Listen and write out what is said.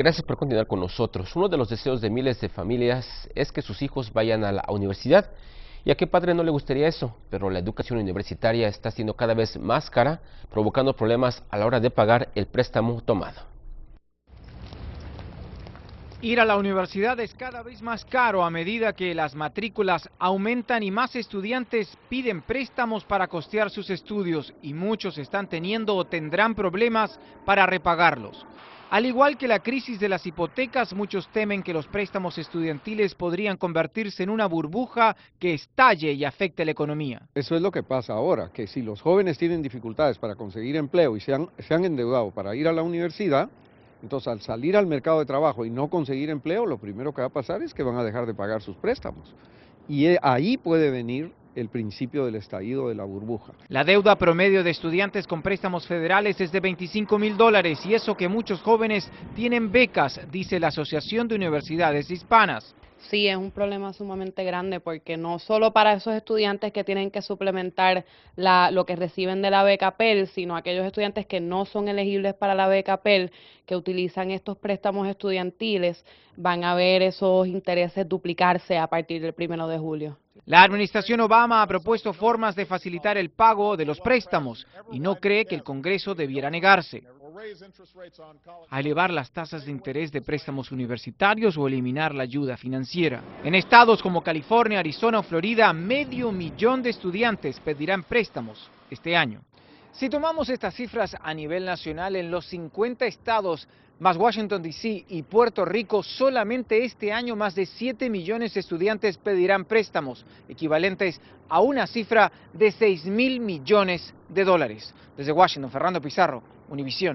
Gracias por continuar con nosotros. Uno de los deseos de miles de familias es que sus hijos vayan a la universidad. ¿Y a qué padre no le gustaría eso? Pero la educación universitaria está siendo cada vez más cara, provocando problemas a la hora de pagar el préstamo tomado. Ir a la universidad es cada vez más caro a medida que las matrículas aumentan y más estudiantes piden préstamos para costear sus estudios y muchos están teniendo o tendrán problemas para repagarlos. Al igual que la crisis de las hipotecas, muchos temen que los préstamos estudiantiles podrían convertirse en una burbuja que estalle y afecte la economía. Eso es lo que pasa ahora, que si los jóvenes tienen dificultades para conseguir empleo y se han, se han endeudado para ir a la universidad, entonces al salir al mercado de trabajo y no conseguir empleo, lo primero que va a pasar es que van a dejar de pagar sus préstamos. Y eh, ahí puede venir el principio del estallido de la burbuja. La deuda promedio de estudiantes con préstamos federales es de 25 mil dólares y eso que muchos jóvenes tienen becas, dice la Asociación de Universidades Hispanas sí es un problema sumamente grande porque no solo para esos estudiantes que tienen que suplementar lo que reciben de la beca Pell, sino aquellos estudiantes que no son elegibles para la beca Pell, que utilizan estos préstamos estudiantiles, van a ver esos intereses duplicarse a partir del primero de julio. La administración Obama ha propuesto formas de facilitar el pago de los préstamos y no cree que el Congreso debiera negarse a elevar las tasas de interés de préstamos universitarios o eliminar la ayuda financiera. En estados como California, Arizona o Florida, medio millón de estudiantes pedirán préstamos este año. Si tomamos estas cifras a nivel nacional, en los 50 estados, más Washington, D.C. y Puerto Rico, solamente este año más de 7 millones de estudiantes pedirán préstamos, equivalentes a una cifra de 6 mil millones de dólares. Desde Washington, Fernando Pizarro, Univisión.